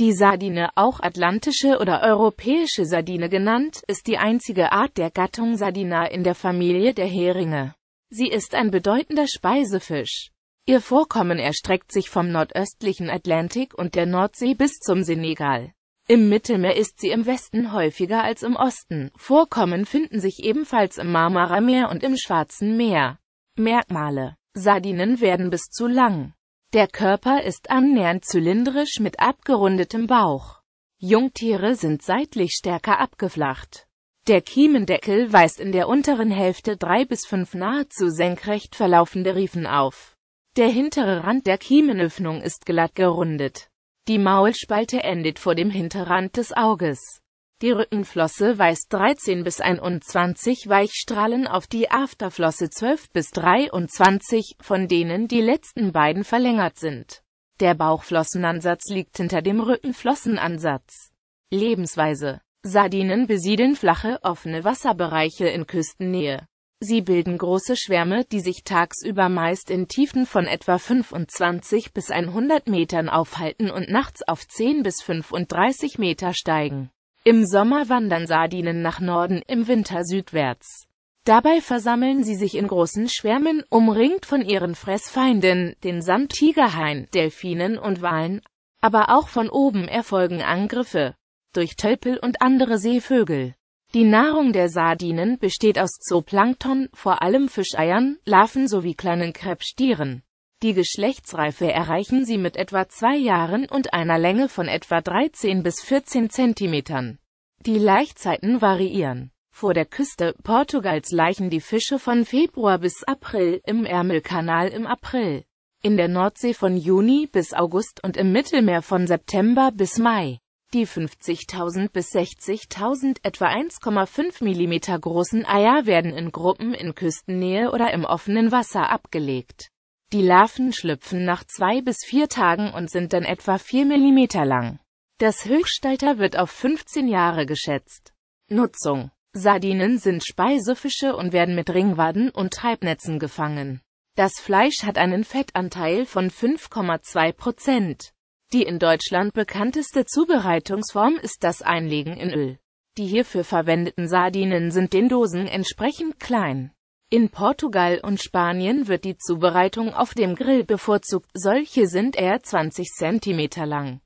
Die Sardine, auch atlantische oder europäische Sardine genannt, ist die einzige Art der Gattung Sardina in der Familie der Heringe. Sie ist ein bedeutender Speisefisch. Ihr Vorkommen erstreckt sich vom nordöstlichen Atlantik und der Nordsee bis zum Senegal. Im Mittelmeer ist sie im Westen häufiger als im Osten. Vorkommen finden sich ebenfalls im Meer und im Schwarzen Meer. Merkmale Sardinen werden bis zu lang. Der Körper ist annähernd zylindrisch mit abgerundetem Bauch. Jungtiere sind seitlich stärker abgeflacht. Der Kiemendeckel weist in der unteren Hälfte drei bis fünf nahezu senkrecht verlaufende Riefen auf. Der hintere Rand der Kiemenöffnung ist glatt gerundet. Die Maulspalte endet vor dem Hinterrand des Auges. Die Rückenflosse weist 13 bis 21 Weichstrahlen auf, die Afterflosse 12 bis 23, von denen die letzten beiden verlängert sind. Der Bauchflossenansatz liegt hinter dem Rückenflossenansatz. Lebensweise Sardinen besiedeln flache, offene Wasserbereiche in Küstennähe. Sie bilden große Schwärme, die sich tagsüber meist in Tiefen von etwa 25 bis 100 Metern aufhalten und nachts auf 10 bis 35 Meter steigen. Im Sommer wandern Sardinen nach Norden, im Winter südwärts. Dabei versammeln sie sich in großen Schwärmen, umringt von ihren Fressfeinden, den Sandtigerhain, Delfinen und Walen, aber auch von oben erfolgen Angriffe durch Tölpel und andere Seevögel. Die Nahrung der Sardinen besteht aus Zooplankton, vor allem Fischeiern, Larven sowie kleinen Krebstieren. Die Geschlechtsreife erreichen sie mit etwa zwei Jahren und einer Länge von etwa 13 bis 14 Zentimetern. Die Laichzeiten variieren. Vor der Küste Portugals laichen die Fische von Februar bis April, im Ärmelkanal im April, in der Nordsee von Juni bis August und im Mittelmeer von September bis Mai. Die 50.000 bis 60.000 etwa 1,5 mm großen Eier werden in Gruppen in Küstennähe oder im offenen Wasser abgelegt. Die Larven schlüpfen nach zwei bis vier Tagen und sind dann etwa vier Millimeter lang. Das Höchstalter wird auf 15 Jahre geschätzt. Nutzung Sardinen sind Speisefische und werden mit Ringwaden und Treibnetzen gefangen. Das Fleisch hat einen Fettanteil von 5,2 Prozent. Die in Deutschland bekannteste Zubereitungsform ist das Einlegen in Öl. Die hierfür verwendeten Sardinen sind den Dosen entsprechend klein. In Portugal und Spanien wird die Zubereitung auf dem Grill bevorzugt, solche sind eher 20 cm lang.